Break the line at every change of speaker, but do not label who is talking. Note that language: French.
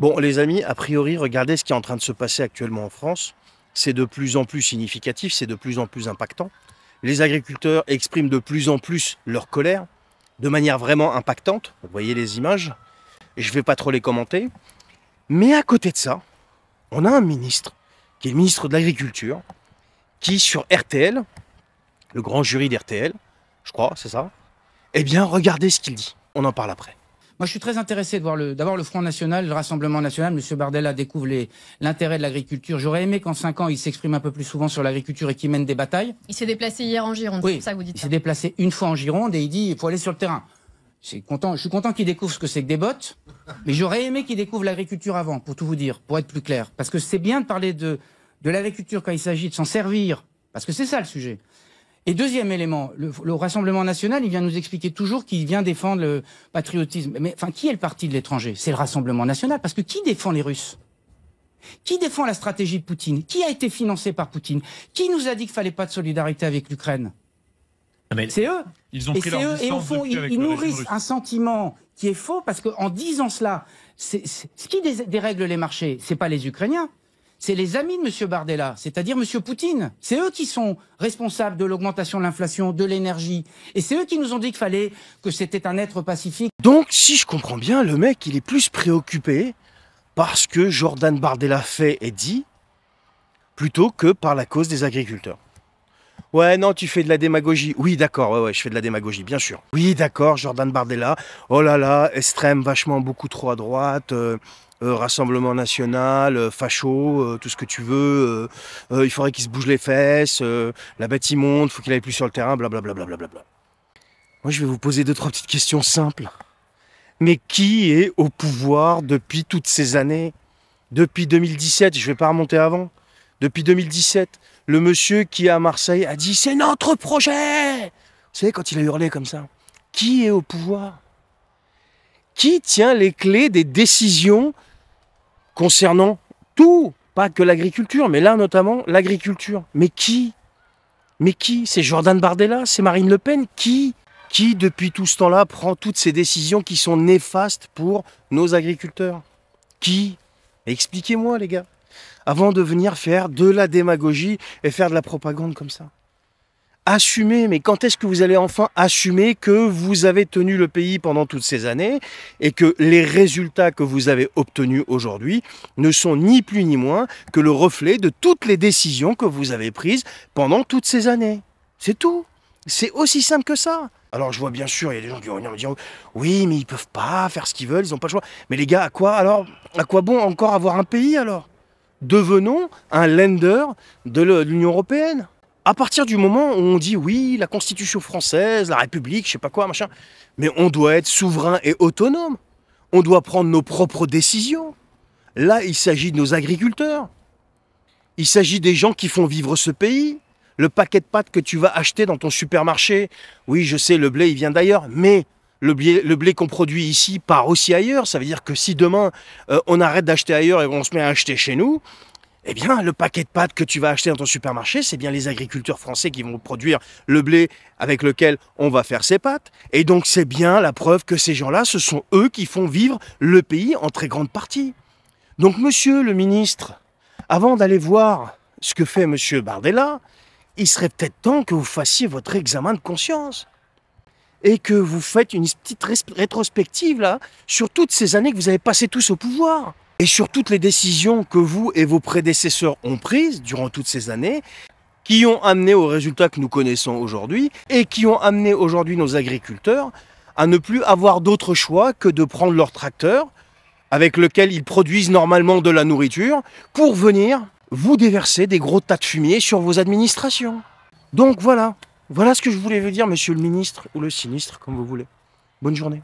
Bon, les amis, a priori, regardez ce qui est en train de se passer actuellement en France. C'est de plus en plus significatif, c'est de plus en plus impactant. Les agriculteurs expriment de plus en plus leur colère de manière vraiment impactante. Vous voyez les images, je ne vais pas trop les commenter. Mais à côté de ça, on a un ministre, qui est le ministre de l'Agriculture, qui sur RTL, le grand jury d'RTL, je crois, c'est ça, eh bien regardez ce qu'il dit. On en parle après.
Moi, je suis très intéressé de voir le, d'abord le Front National, le Rassemblement National. Monsieur Bardella découvre l'intérêt de l'agriculture. J'aurais aimé qu'en cinq ans, il s'exprime un peu plus souvent sur l'agriculture et qu'il mène des batailles.
Il s'est déplacé hier en Gironde, c'est ça que vous dites. Il
s'est déplacé une fois en Gironde et il dit il faut aller sur le terrain. Content, je suis content qu'il découvre ce que c'est que des bottes, mais j'aurais aimé qu'il découvre l'agriculture avant, pour tout vous dire, pour être plus clair. Parce que c'est bien de parler de, de l'agriculture quand il s'agit de s'en servir, parce que c'est ça le sujet. Et deuxième élément, le, Rassemblement national, il vient nous expliquer toujours qu'il vient défendre le patriotisme. Mais enfin, qui est le parti de l'étranger C'est le Rassemblement national, parce que qui défend les Russes qui défend la stratégie de Poutine Qui a été financé par Poutine Qui nous a dit qu'il fallait pas de solidarité avec l'Ukraine ah, C'est eux. Ils ont et pris leur Et au fond, ils, nourrissent un sentiment qui est faux parce qu'en disant cela, ce qui dérègle les marchés, c'est pas les Ukrainiens, c'est les amis de M. Bardella, c'est-à-dire M. Poutine. C'est eux qui sont responsables de l'augmentation de l'inflation, de l'énergie. Et c'est eux qui nous ont dit qu'il fallait que c'était un être pacifique.
Donc, si je comprends bien, le mec, il est plus préoccupé par ce que Jordan Bardella fait et dit, plutôt que par la cause des agriculteurs. Ouais, non, tu fais de la démagogie. Oui, d'accord, ouais, ouais, je fais de la démagogie, bien sûr. Oui, d'accord, Jordan Bardella. Oh là là, extrême, vachement beaucoup trop à droite. Euh, euh, rassemblement national, euh, facho, tout ce que tu veux. il faudrait qu'il se bouge les fesses. la bête il faut qu'il aille plus sur le terrain, blablabla. Moi, je vais vous poser deux, trois petites questions simples. Mais qui est au pouvoir depuis toutes ces années Depuis 2017, je vais pas remonter avant. Depuis 2017, le monsieur qui est à Marseille a dit c'est notre projet. Vous savez, quand il a hurlé comme ça, qui est au pouvoir Qui tient les clés des décisions concernant tout Pas que l'agriculture, mais là notamment l'agriculture. Mais qui Mais qui C'est Jordan Bardella C'est Marine Le Pen Qui Qui, depuis tout ce temps-là, prend toutes ces décisions qui sont néfastes pour nos agriculteurs Qui Expliquez-moi, les gars avant de venir faire de la démagogie et faire de la propagande comme ça. Assumez, mais quand est-ce que vous allez enfin assumer que vous avez tenu le pays pendant toutes ces années et que les résultats que vous avez obtenus aujourd'hui ne sont ni plus ni moins que le reflet de toutes les décisions que vous avez prises pendant toutes ces années C'est tout. C'est aussi simple que ça. Alors je vois bien sûr, il y a des gens qui vont dire oui, mais ils peuvent pas faire ce qu'ils veulent, ils n'ont pas le choix. Mais les gars, à quoi alors À quoi bon encore avoir un pays alors devenons un lender de l'Union européenne. À partir du moment où on dit oui, la Constitution française, la République, je sais pas quoi, machin, mais on doit être souverain et autonome. On doit prendre nos propres décisions. Là, il s'agit de nos agriculteurs. Il s'agit des gens qui font vivre ce pays. Le paquet de pâtes que tu vas acheter dans ton supermarché, oui, je sais, le blé, il vient d'ailleurs, mais le blé, le blé qu'on produit ici part aussi ailleurs. Ça veut dire que si demain euh, on arrête d'acheter ailleurs et on se met à acheter chez nous, eh bien, le paquet de pâtes que tu vas acheter dans ton supermarché, c'est bien les agriculteurs français qui vont produire le blé avec lequel on va faire ces pâtes. Et donc, c'est bien la preuve que ces gens-là, ce sont eux qui font vivre le pays en très grande partie. Donc, monsieur le ministre, avant d'aller voir ce que fait monsieur Bardella, il serait peut-être temps que vous fassiez votre examen de conscience et que vous faites une petite rétrospective là sur toutes ces années que vous avez passées tous au pouvoir et sur toutes les décisions que vous et vos prédécesseurs ont prises durant toutes ces années qui ont amené aux résultats que nous connaissons aujourd'hui et qui ont amené aujourd'hui nos agriculteurs à ne plus avoir d'autre choix que de prendre leur tracteur avec lequel ils produisent normalement de la nourriture pour venir vous déverser des gros tas de fumier sur vos administrations. Donc voilà, voilà ce que je voulais vous dire, monsieur le ministre, ou le sinistre, comme vous voulez. Bonne journée.